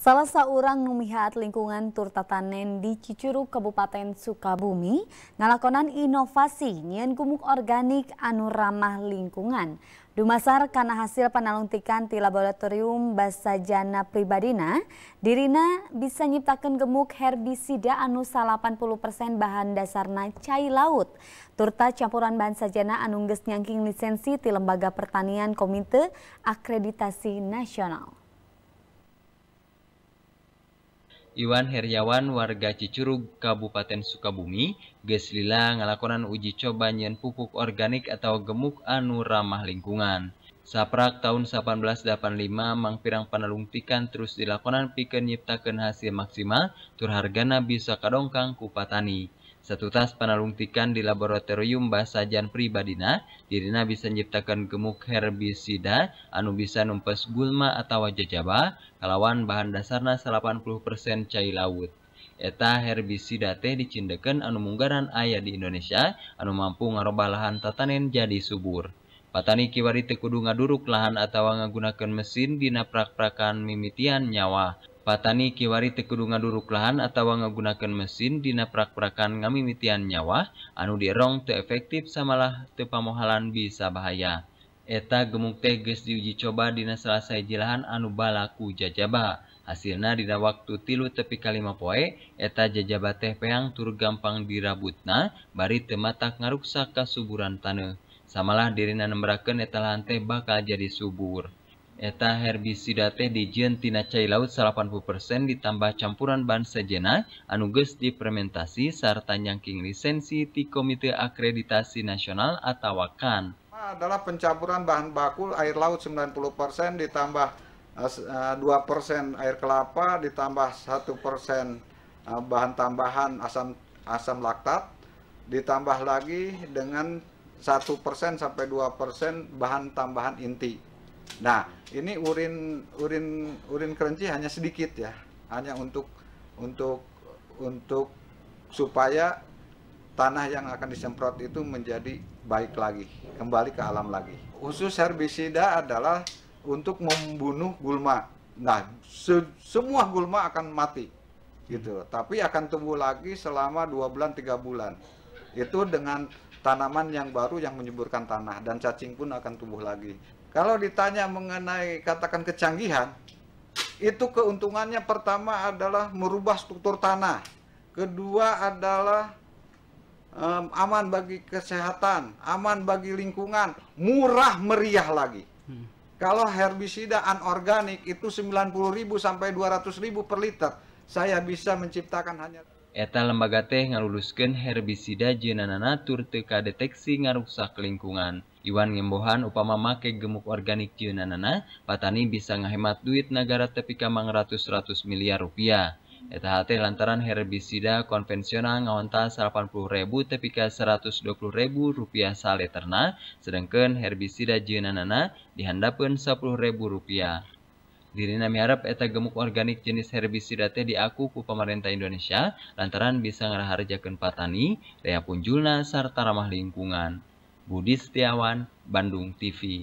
Salah seorang numihat lingkungan turta Tanen di Cicurug Kabupaten Sukabumi ngalakonan inovasi nyen gumuk organik anu ramah lingkungan. Dumasar karena hasil panalungtikan di laboratorium basajana pribadina, dirina bisa nyiptakan gemuk herbisida anu 80% bahan dasarna cai laut. Turta campuran bahan sajana anu nyangking lisensi di Lembaga Pertanian Komite Akreditasi Nasional. Iwan Heriawan warga Cicurug Kabupaten Sukabumi geus lila ngalakonan uji coba nyen pupuk organik atau gemuk anu ramah lingkungan. Saprak tahun 1885 mangpirang panalungtikan terus dilakonan pikeun nyiptakeun hasil maksimal tur hargana bisa kadongkang ku patani. satu tas panumtikan di laboratorium bahasajan pribadina Didina bisa nyiptakan gemuk herbisida, anu bisa numpes gulma atau wajah jaba, kalawan bahan dasarna 80% persen cair laut. eta herbisida diceindekan anu mugaran ayah di Indonesia anu mampu ngarobal lahan tatanin jadi subur. Patani Kiwari tekudu ngaduduk lahan attawa ngagunaken mesin dinaprakprakkan mimikian nyawa. i kiwari tekedungan duruk lahan atau wangngegunaken mesindina naprakprakakan kami mitian nyawa anu dirong te efektif samalah tepamohalan bisa bahaya. Eta gemmuke ges di ujico Dinas selesai jilahan anu balaku jajaba hasil na Dira waktu tilu tepi kali lima poie eta jajaba tehpeang tur gampang di rabutna bari temata ngaruksa kasuburan tane Samalah diri na nembraken ala lante bakal jadi subur. Eta herbisida teh dijieun tina cai laut 80% ditambah campuran bahan sejena anu geus difermentasi sarta nyangking lisensi di Komite Akreditasi Nasional atau KAN. Adalah pencampuran bahan bakul air laut 90% ditambah 2% eh, eh, air kelapa ditambah 1% eh, bahan tambahan asam asam laktat ditambah lagi dengan 1% sampai 2% bahan tambahan inti. Nah, ini urin urin urin kelinci hanya sedikit ya, hanya untuk untuk untuk supaya tanah yang akan disemprot itu menjadi baik lagi, kembali ke alam lagi. Khusus herbisida adalah untuk membunuh gulma. Nah, se semua gulma akan mati gitu, tapi akan tumbuh lagi selama 2 bulan 3 bulan. Itu dengan tanaman yang baru yang menyuburkan tanah dan cacing pun akan tumbuh lagi. Kalau ditanya mengenai katakan kecanggihan, itu keuntungannya pertama adalah merubah struktur tanah. Kedua adalah um, aman bagi kesehatan, aman bagi lingkungan, murah meriah lagi. Hmm. Kalau herbisida anorganik itu 90.000 sampai 200.000 per liter, saya bisa menciptakan hanya eta lembagate ngaulusken herbisda jeennanana turte ka deteksi ngarukak ke lingkungan Iwanngembohan upama Make gemuk Organk jenanana Patani bisa ngahemat duit negara tepikaang rat miliar rupiah. Eeta H lantaran herbisida konvensional ngawanta Rp 800.000 tepka Rp200.000 salena sedangken herbisida jenanana dihandapin Rpribu. Nami harap eta gemuk organik jenis herbisida teh diaku ku pemerintah Indonesia lantaran bisa ngaraharjakeun patani, daya punjulna sarta ramah lingkungan. Budi Setiawan, Bandung TV.